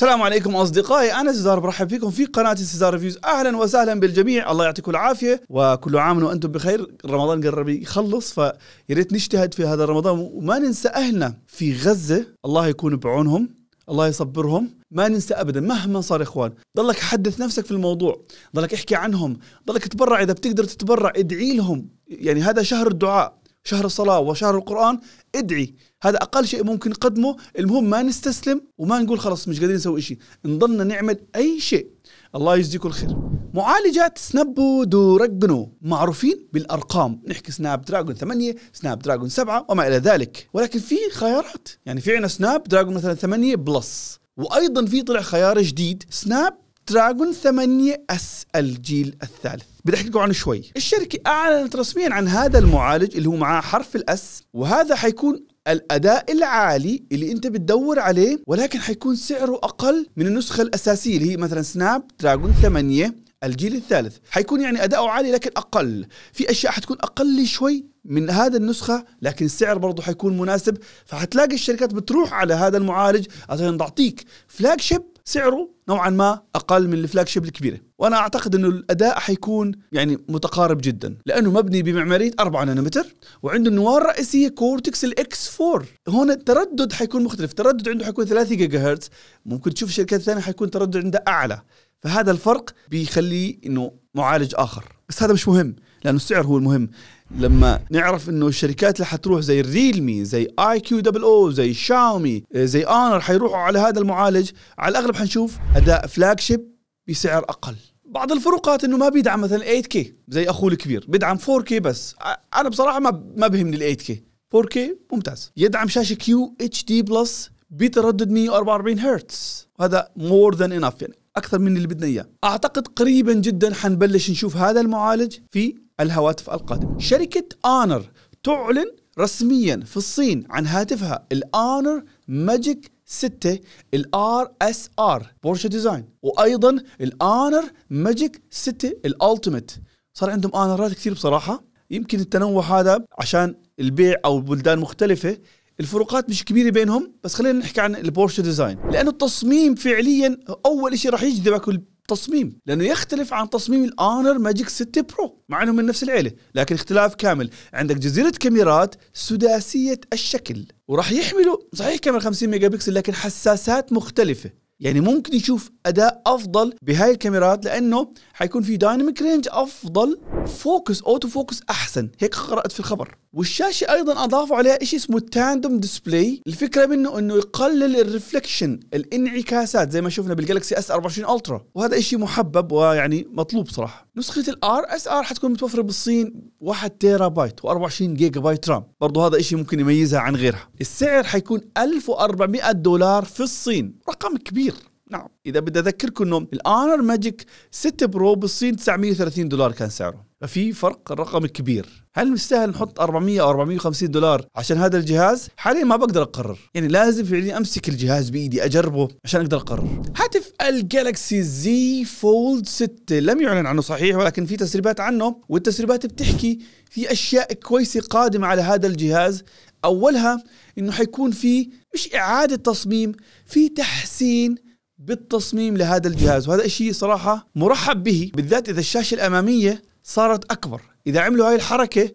السلام عليكم اصدقائي انا سيزار برحب فيكم في قناه سيزار ريفيوز اهلا وسهلا بالجميع الله يعطيكم العافيه وكل عام وانتم بخير رمضان قرب يخلص فيا ريت نجتهد في هذا رمضان وما ننسى اهلنا في غزه الله يكون بعونهم الله يصبرهم ما ننسى ابدا مهما صار اخوان ضلك حدث نفسك في الموضوع ضلك احكي عنهم ضلك تبرع اذا بتقدر تتبرع ادعي لهم يعني هذا شهر الدعاء شهر الصلاه وشهر القران ادعي هذا اقل شيء ممكن نقدمه المهم ما نستسلم وما نقول خلاص مش قادرين نسوي شيء نضلنا نعمل اي شيء الله يجزيكم الخير معالجات سناب دراجونو معروفين بالارقام نحكي سناب دراجون 8 سناب دراجون 7 وما الى ذلك ولكن في خيارات يعني في عندنا سناب دراجون مثلا 8 بلس وايضا في طلع خيار جديد سناب دراجون 8 اس الجيل الثالث بدي احكي لكم عنه شوي الشركه اعلنت رسميا عن هذا المعالج اللي هو معاه حرف الاس وهذا حيكون الاداء العالي اللي انت بتدور عليه ولكن حيكون سعره اقل من النسخه الاساسيه اللي هي مثلا سناب دراجون 8 الجيل الثالث حيكون يعني اداؤه عالي لكن اقل في اشياء حتكون اقل شوي من هذا النسخة لكن السعر برضه حيكون مناسب فحتلاقي الشركات بتروح على هذا المعالج عشان تعطيك فلاج شيب سعره نوعا ما اقل من الفلاج شيب الكبيره وانا اعتقد انه الاداء حيكون يعني متقارب جدا لانه مبني بمعماريه 4 نانومتر وعنده النواه الرئيسيه كورتكس الاكس 4 هون التردد حيكون مختلف التردد عنده حيكون 3 جيجا هرتز ممكن تشوف شركات ثانيه حيكون تردد عندها اعلى فهذا الفرق بيخليه انه معالج اخر بس هذا مش مهم لانه السعر هو المهم لما نعرف انه الشركات اللي حتروح زي الريلمي زي اي كيو دبل او زي شاومي آه، زي اونر حيروحوا على هذا المعالج على الاغلب حنشوف اداء فلاج شيب بسعر اقل بعض الفروقات انه ما بيدعم مثلا 8K زي اخوه الكبير بيدعم 4K بس انا بصراحه ما ما بهمني ال 8K 4K ممتاز يدعم شاشه كيو اتش دي بلس بتردد 144 هرتز وهذا مور ذان انف يعني اكثر من اللي بدنا اياه اعتقد قريبا جدا حنبلش نشوف هذا المعالج في الهواتف القادمة شركة آنر تعلن رسميا في الصين عن هاتفها الآنر ماجيك 6 الار اس ار بورشا ديزاين وايضا الانر ماجيك 6 الالتيميت صار عندهم انرات كثير بصراحه يمكن التنوع هذا عشان البيع او بلدان مختلفه الفروقات مش كبيرة بينهم بس خلينا نحكي عن البورشة ديزاين لأنه التصميم فعليا أول شيء راح يجذبك التصميم لانه يختلف عن تصميم الاونر ماجيك 6 برو مع انهم من نفس العيله لكن اختلاف كامل عندك جزيره كاميرات سداسيه الشكل وراح يحملوا صحيح كاميرا 50 ميجا بكسل لكن حساسات مختلفه يعني ممكن يشوف اداء افضل بهاي الكاميرات لانه حيكون في دايناميك رينج افضل فوكس اوتو فوكس احسن هيك قرات في الخبر والشاشه ايضا اضافوا عليها شيء اسمه تاندم ديسبلاي الفكره منه انه يقلل الريفلكشن الانعكاسات زي ما شفنا بالجالكسي اس 24 الترا وهذا شيء محبب ويعني مطلوب صراحه نسخه الار اس ار حتكون متوفره بالصين 1 تيرا بايت و24 جيجا بايت رام برضو هذا شيء ممكن يميزها عن غيرها السعر حيكون 1400 دولار في الصين رقم كبير نعم اذا بدي اذكركم انه الاونر ماجيك 6 برو بالصين 930 دولار كان سعره ففي فرق الرقم كبير هل مستاهل نحط 400 او 450 دولار عشان هذا الجهاز حاليا ما بقدر اقرر يعني لازم فعليا امسك الجهاز بايدي اجربه عشان اقدر اقرر هاتف الجالكسي زي فولد 6 لم يعلن عنه صحيح ولكن في تسريبات عنه والتسريبات بتحكي في اشياء كويسه قادمه على هذا الجهاز اولها انه حيكون في مش اعاده تصميم في تحسين بالتصميم لهذا الجهاز وهذا الشيء صراحة مرحب به بالذات إذا الشاشة الأمامية صارت اكبر اذا عملوا هاي الحركه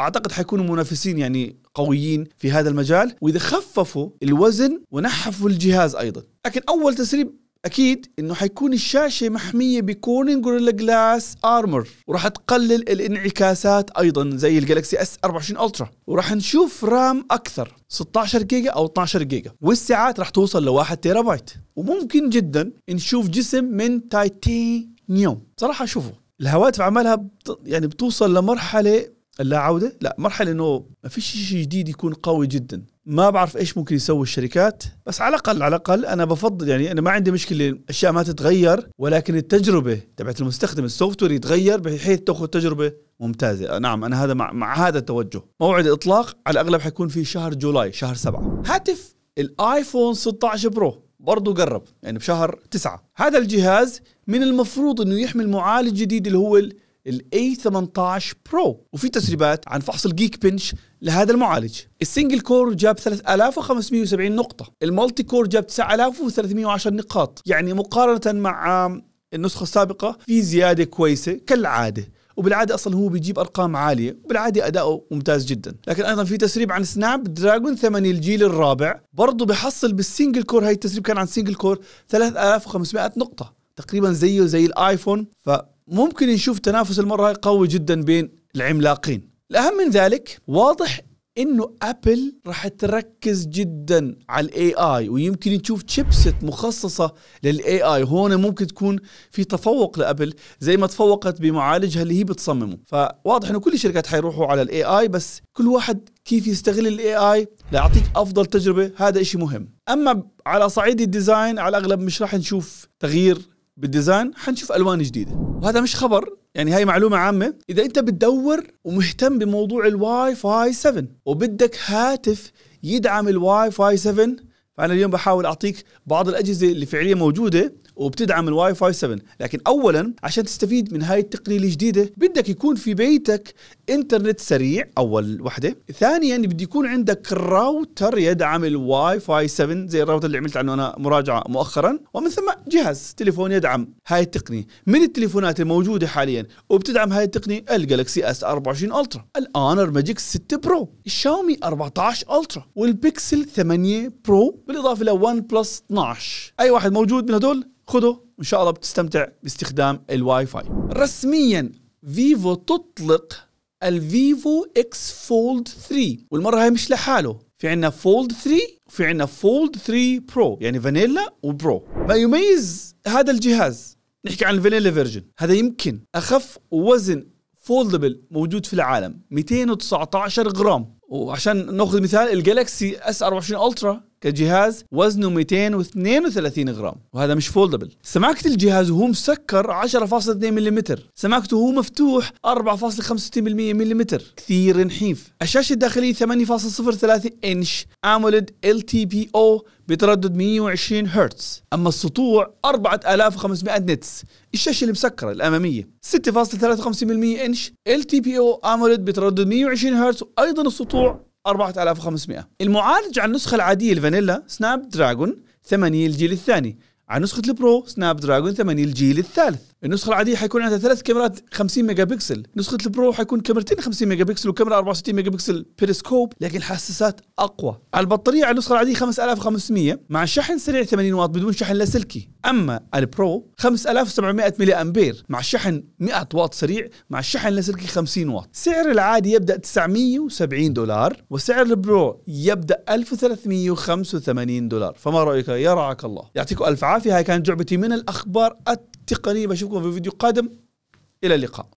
اعتقد حيكونوا منافسين يعني قويين في هذا المجال واذا خففوا الوزن ونحفوا الجهاز ايضا لكن اول تسريب اكيد انه حيكون الشاشه محميه بكورنينج جوريلا جلاس ارمر وراح تقلل الانعكاسات ايضا زي الجالكسي اس 24 الترا وراح نشوف رام اكثر 16 جيجا او 12 جيجا والساعات راح توصل ل 1 تيرا بايت وممكن جدا نشوف جسم من تايتانيوم صراحه شوفوا الهواتف عمالها بت... يعني بتوصل لمرحله اللا عوده لا مرحله انه ما فيش شيء جديد يكون قوي جدا ما بعرف ايش ممكن يسوي الشركات بس على الاقل على الاقل انا بفضل يعني انا ما عندي مشكله الاشياء ما تتغير ولكن التجربه تبعت المستخدم السوفت وير يتغير بحيث تاخذ تجربه ممتازه نعم انا هذا مع, مع هذا التوجه موعد الاطلاق على الاغلب حيكون في شهر جولاي شهر سبعة هاتف الايفون 16 برو برضه قرب يعني بشهر تسعة هذا الجهاز من المفروض انه يحمل معالج جديد اللي هو ال A18 برو وفي تسريبات عن فحص الجيك بنش لهذا المعالج السنجل كور جاب 3570 نقطة المالتي كور جاب 9310 نقاط يعني مقارنة مع النسخة السابقة في زيادة كويسة كالعادة وبالعاده اصلا هو بيجيب ارقام عاليه وبالعاده اداؤه ممتاز جدا لكن ايضا في تسريب عن سناب دراجون 8 الجيل الرابع برضه بحصل بالسنجل كور هاي التسريب كان عن سنجل كور 3500 نقطه تقريبا زيه زي الايفون فممكن نشوف تنافس المره هاي قوي جدا بين العملاقين الاهم من ذلك واضح انه ابل راح تركز جدا على الاي اي ويمكن تشوف تشيبسيت مخصصه للاي اي هون ممكن تكون في تفوق لابل زي ما تفوقت بمعالجها اللي هي بتصممه فواضح انه كل الشركات حيروحوا على الاي اي بس كل واحد كيف يستغل الاي اي ليعطيك افضل تجربه هذا إشي مهم اما على صعيد الديزاين على الاغلب مش راح نشوف تغيير بالديزاين حنشوف الوان جديده وهذا مش خبر يعني هاي معلومه عامه اذا انت بتدور ومهتم بموضوع الواي فاي 7 وبدك هاتف يدعم الواي فاي 7 فانا اليوم بحاول اعطيك بعض الاجهزه اللي فعليا موجوده وبتدعم الواي فاي 7 لكن اولا عشان تستفيد من هاي التقنيه الجديده بدك يكون في بيتك انترنت سريع اول وحده ثانيا يعني بده يكون عندك راوتر يدعم الواي فاي 7 زي الراوتر اللي عملت عنه انا مراجعه مؤخرا ومن ثم جهاز تليفون يدعم هاي التقنيه من التليفونات الموجوده حاليا وبتدعم هاي التقنيه الجالكسي اس 24 الترا الاونر ماجيك 6 برو الشاومي 14 الترا والبيكسل 8 برو بالاضافه ل 1 بلس 12 اي واحد موجود من هدول خذه وان شاء الله بتستمتع باستخدام الواي فاي رسميا فيفو تطلق الفيفو اكس فولد 3 والمره هاي مش لحاله في عندنا فولد 3 وفي عندنا فولد 3 برو يعني فانيلا وبرو ما يميز هذا الجهاز نحكي عن الفانيلا فيرجن هذا يمكن اخف وزن فولدبل موجود في العالم 219 غرام وعشان ناخذ مثال الجالكسي اس 24 الترا كجهاز وزنه 232 غرام وهذا مش فولدبل سماكه الجهاز وهو مسكر 10.2 ملم سماكته وهو مفتوح 4.65 ملم كثير نحيف الشاشه الداخليه 8.03 انش اموليد ال تي بي او بتردد 120 هرتز اما السطوع 4500 نتس الشاشه المسكره الاماميه 6.53 انش ال تي بي او اموليد بتردد 120 هرتز وايضا السطوع 4500 المعالج على النسخة العادية الفانيلا سناب دراجون 8 الجيل الثاني على نسخة البرو سناب دراجون 8 الجيل الثالث النسخه العاديه حيكون عندها ثلاث كاميرات 50 ميجا بكسل نسخه البرو حيكون كاميرتين 50 ميجا بكسل وكاميرا 64 ميجا بكسل بيريسكوب لكن الحساسات اقوى على البطاريه على النسخه العاديه 5500 مع شحن سريع 80 واط بدون شحن لاسلكي اما البرو 5700 ملي امبير مع شحن 100 واط سريع مع شحن لاسلكي 50 واط سعر العادي يبدا 970 دولار وسعر البرو يبدا 1385 دولار فما رايك يا رعاك الله يعطيكم الف عافيه هاي كانت جعبتي من الاخبار الت التقني بشوفكم في فيديو قادم الى اللقاء